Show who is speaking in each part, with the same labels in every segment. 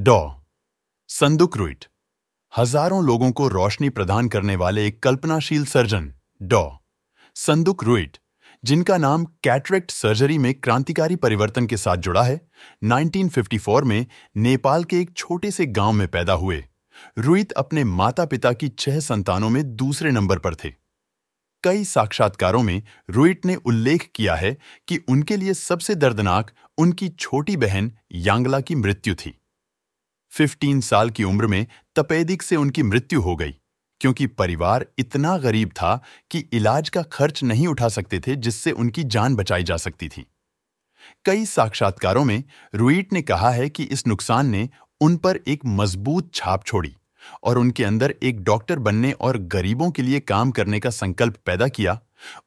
Speaker 1: डॉ संदुक रुइट हजारों लोगों को रोशनी प्रदान करने वाले एक कल्पनाशील सर्जन डॉ संदुक रुइट जिनका नाम कैटरेक्ट सर्जरी में क्रांतिकारी परिवर्तन के साथ जुड़ा है 1954 में नेपाल के एक छोटे से गांव में पैदा हुए रुइत अपने माता पिता की छह संतानों में दूसरे नंबर पर थे कई साक्षात्कारों में रुइट ने उल्लेख किया है कि उनके लिए सबसे दर्दनाक उनकी छोटी बहन यांगला की मृत्यु थी 15 साल की उम्र में तपेदिक से उनकी मृत्यु हो गई क्योंकि परिवार इतना गरीब था कि इलाज का खर्च नहीं उठा सकते थे जिससे उनकी जान बचाई जा सकती थी कई साक्षात्कारों में रुईट ने कहा है कि इस नुकसान ने उन पर एक मजबूत छाप छोड़ी और उनके अंदर एक डॉक्टर बनने और गरीबों के लिए काम करने का संकल्प पैदा किया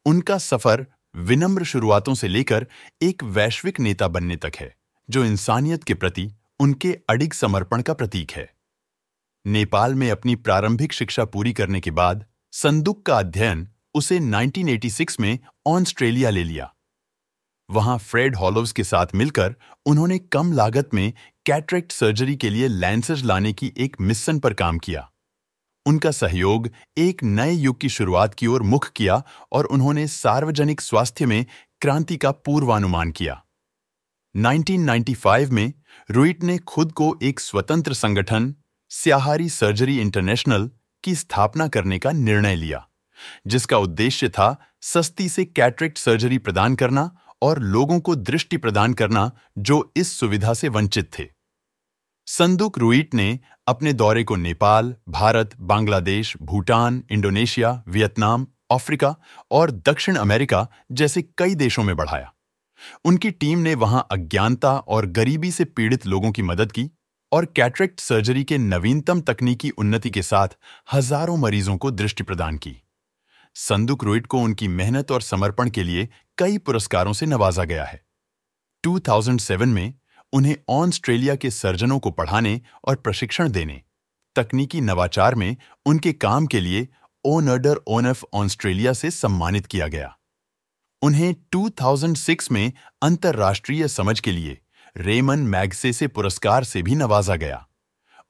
Speaker 1: उनका सफर विनम्र शुरुआतों से लेकर एक वैश्विक नेता बनने तक है जो इंसानियत के प्रति उनके अडिग समर्पण का प्रतीक है नेपाल में अपनी प्रारंभिक शिक्षा पूरी करने के बाद संदूक का अध्ययन उसे 1986 में ऑस्ट्रेलिया ले लिया वहां फ्रेड हॉलोव्स के साथ मिलकर उन्होंने कम लागत में कैटरेक्ट सर्जरी के लिए लैंसर्स लाने की एक मिशन पर काम किया उनका सहयोग एक नए युग की शुरुआत की ओर मुख किया और उन्होंने सार्वजनिक स्वास्थ्य में क्रांति का पूर्वानुमान किया 1995 में रुइट ने खुद को एक स्वतंत्र संगठन स्याहारी सर्जरी इंटरनेशनल की स्थापना करने का निर्णय लिया जिसका उद्देश्य था सस्ती से कैटरिक्ट सर्जरी प्रदान करना और लोगों को दृष्टि प्रदान करना जो इस सुविधा से वंचित थे संदूक रुइट ने अपने दौरे को Nepal Bharat Bangladesh Bhutan Indonesia Vietnam Africa और दक्षिण अमेरिका जैसे कई देशों में बढ़ाया उनकी टीम ने वहां अज्ञानता और गरीबी से पीड़ित लोगों की मदद की और कैटरेक्ट सर्जरी के नवीनतम तकनीकी उन्नति के साथ हजारों मरीजों को दृष्टि प्रदान की संदुक रोइट को उनकी मेहनत और समर्पण के लिए कई पुरस्कारों से नवाजा गया है 2007 में उन्हें ऑस्ट्रेलिया के सर्जनों को पढ़ाने और प्रशिक्षण देने तकनीकी नवाचार में उनके काम के लिए ओनर्डर ओनफ ऑस्ट्रेलिया से सम्मानित किया गया उन्हें 2006 में अंतर्राष्ट्रीय समझ के लिए रेमन मैगसे से पुरस्कार से भी नवाजा गया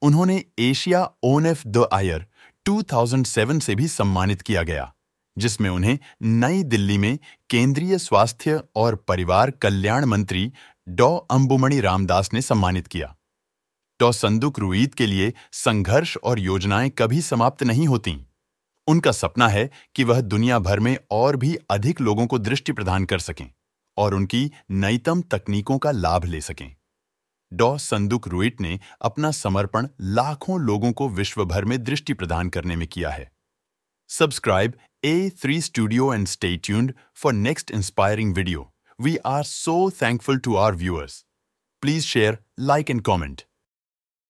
Speaker 1: उन्होंने Asian of the year 2007 से भी सम्मानित किया गया जिसमें उन्हें नई दिल्ली में केंद्रीय स्वास्थ्य और परिवार कल्याण मंत्री डॉ अंबुमणि रामदास ने सम्मानित किया डॉ संदुक रुईद के लिए संघर्ष और योजनाएं कभी समाप्त नहीं होतीं उनका सपना है कि वह दुनिया भर में और भी अधिक लोगों को दृष्टि प्रदान कर सकें और उनकी नईतम तकनीकों का लाभ ले सकें डॉ संदुक रुइट ने अपना समर्पण लाखों लोगों को विश्व भर में दृष्टि प्रदान करने में किया है subscribe A three studio and stay tuned for next inspiring video we are so thankful to our viewers please share like and comment